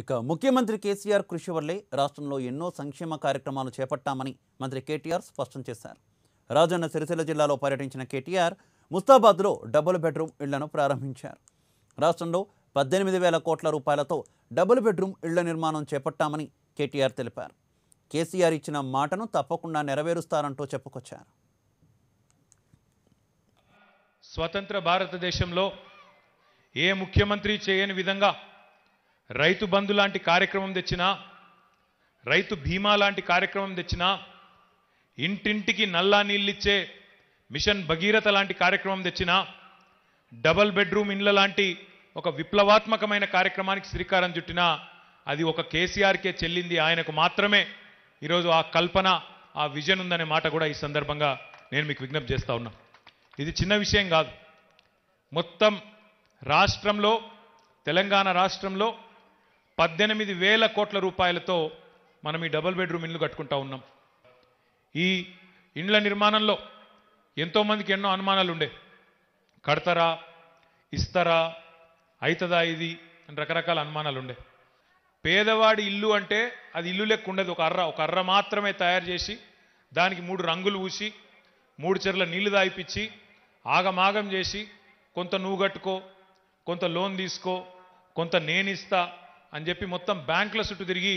ఇక ముఖ్యమంత్రి కేసీఆర్ కృషి వల్లే రాష్ట్రంలో ఎన్నో సంక్షేమ కార్యక్రమాలు చేపట్టామని మంత్రి కేటీఆర్ స్పష్టం చేశారు రాజన్న సిరిసిల్ల జిల్లాలో పర్యటించిన కేటీఆర్ ముస్తాబాద్లో డబుల్ బెడ్రూమ్ ఇళ్లను ప్రారంభించారు రాష్ట్రంలో పద్దెనిమిది వేల కోట్ల రూపాయలతో డబుల్ బెడ్రూమ్ ఇళ్ల నిర్మాణం చేపట్టామని కేటీఆర్ తెలిపారు కేసీఆర్ ఇచ్చిన మాటను తప్పకుండా నెరవేరుస్తారంటూ చెప్పుకొచ్చారు స్వతంత్ర భారతదేశంలో ఏ ముఖ్యమంత్రి చేయని విధంగా రైతు బంధు లాంటి కార్యక్రమం తెచ్చినా రైతు బీమా లాంటి కార్యక్రమం తెచ్చినా ఇంటింటికి నల్లా నీళ్ళిచ్చే మిషన్ భగీరథ లాంటి కార్యక్రమం తెచ్చినా డబల్ బెడ్రూమ్ ఇండ్ల లాంటి ఒక విప్లవాత్మకమైన కార్యక్రమానికి శ్రీకారం చుట్టినా అది ఒక కేసీఆర్కే చెల్లింది ఆయనకు మాత్రమే ఈరోజు ఆ కల్పన ఆ విజన్ ఉందనే మాట కూడా ఈ సందర్భంగా నేను మీకు విజ్ఞప్తి చేస్తా ఉన్నా ఇది చిన్న విషయం కాదు మొత్తం రాష్ట్రంలో తెలంగాణ రాష్ట్రంలో పద్దెనిమిది వేల కోట్ల రూపాయలతో మనం ఈ డబుల్ బెడ్రూమ్ ఇండ్లు కట్టుకుంటా ఉన్నాం ఈ ఇండ్ల నిర్మాణంలో ఎంతోమందికి ఎన్నో అనుమానాలు ఉండే కడతారా ఇస్తారా అవుతుందా ఇది అని రకరకాల అనుమానాలు ఉండే పేదవాడి ఇల్లు అంటే అది ఇల్లు లెక్క ఒక అర్ర ఒక అర్ర మాత్రమే తయారు చేసి దానికి మూడు రంగులు ఊసి మూడు చెర్ల నీళ్లు దాయిపించి ఆగమాగం చేసి కొంత నువ్వు కట్టుకో కొంత లోన్ తీసుకో కొంత నేనిస్తా అని చెప్పి మొత్తం బ్యాంకుల చుట్టూ తిరిగి